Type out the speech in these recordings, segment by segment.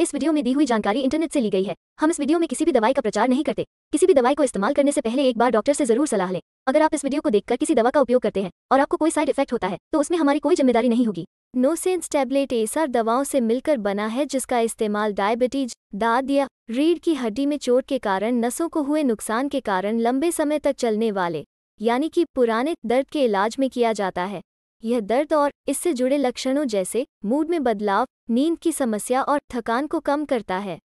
इस वीडियो में दी हुई जानकारी इंटरनेट से ली गई है हम इस वीडियो में किसी भी दवाई का प्रचार नहीं करते किसी भी दवाई को इस्तेमाल करने से पहले एक बार डॉक्टर से जरूर सलाह लें अगर आप इस वीडियो को देखकर किसी दवा का उपयोग करते हैं और आपको कोई साइड इफेक्ट होता है तो उसमें हमारी कोई जिम्मेदारी नहीं होगी नोसेंस टैबलेट एसर दवाओं से मिलकर बना है जिसका इस्तेमाल डायबिटीज दाद या रीढ़ की हड्डी में चोट के कारण नसों को हुए नुकसान के कारण लंबे समय तक चलने वाले यानी कि पुराने दर्द के इलाज में किया जाता है यह दर्द और इससे जुड़े लक्षणों जैसे मूड में बदलाव नींद की समस्या और थकान को कम करता है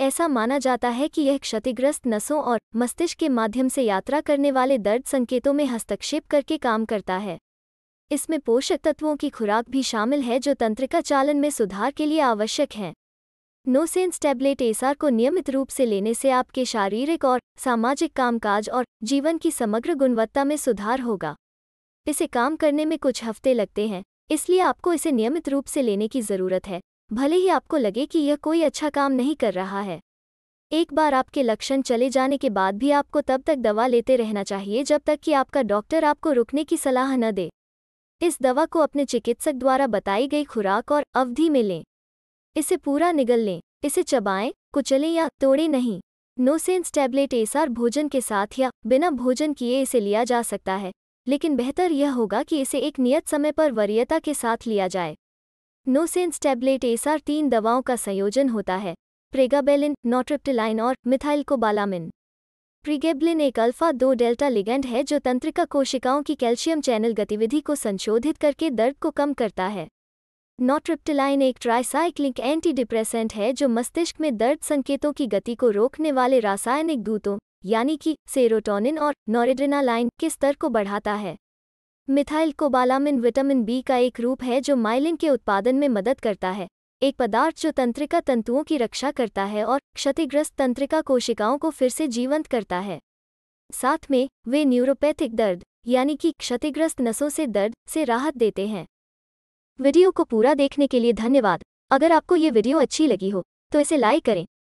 ऐसा माना जाता है कि यह क्षतिग्रस्त नसों और मस्तिष्क के माध्यम से यात्रा करने वाले दर्द संकेतों में हस्तक्षेप करके काम करता है इसमें पोषक तत्वों की खुराक भी शामिल है जो तंत्रिका चालन में सुधार के लिए आवश्यक हैं नोसेंस टैबलेट एसआर को नियमित रूप से लेने से आपके शारीरिक और सामाजिक कामकाज और जीवन की समग्र गुणवत्ता में सुधार होगा इसे काम करने में कुछ हफ्ते लगते हैं इसलिए आपको इसे नियमित रूप से लेने की ज़रूरत है भले ही आपको लगे कि यह कोई अच्छा काम नहीं कर रहा है एक बार आपके लक्षण चले जाने के बाद भी आपको तब तक दवा लेते रहना चाहिए जब तक कि आपका डॉक्टर आपको रुकने की सलाह न दे इस दवा को अपने चिकित्सक द्वारा बताई गई खुराक और अवधि में लें इसे पूरा निगल लें इसे चबाएं कुचलें या तोड़े नहीं नोसेंस टैबलेट एसआर भोजन के साथ या बिना भोजन किए इसे लिया जा सकता है लेकिन बेहतर यह होगा कि इसे एक नियत समय पर वरीयता के साथ लिया जाए नोसेंस टैबलेट एसआर तीन दवाओं का संयोजन होता है प्रेगाबेलिन नोट्रिप्टिलाइन और मिथाइल कोबालामिन प्रीगेबलिन एक अल्फा दो डेल्टा लिगेंड है जो तंत्रिका कोशिकाओं की कैल्शियम चैनल गतिविधि को संशोधित करके दर्द को कम करता है नोट्रिप्टिलाइन एक ट्राइसाइक्लिक एंटी डिप्रेसेंट है जो मस्तिष्क में दर्द संकेतों की गति को रोकने वाले रासायनिक दूतों यानी कि सेरोटोनिन और नोरेड्रेनालाइन के स्तर को बढ़ाता है मिथाइल कोबालामिन विटामिन बी का एक रूप है जो माइलिन के उत्पादन में मदद करता है एक पदार्थ जो तंत्रिका तंतुओं की रक्षा करता है और क्षतिग्रस्त तंत्रिका कोशिकाओं को फिर से जीवंत करता है साथ में वे न्यूरोपैथिक दर्द यानी कि क्षतिग्रस्त नसों से दर्द से राहत देते हैं वीडियो को पूरा देखने के लिए धन्यवाद अगर आपको ये वीडियो अच्छी लगी हो तो इसे लाइक करें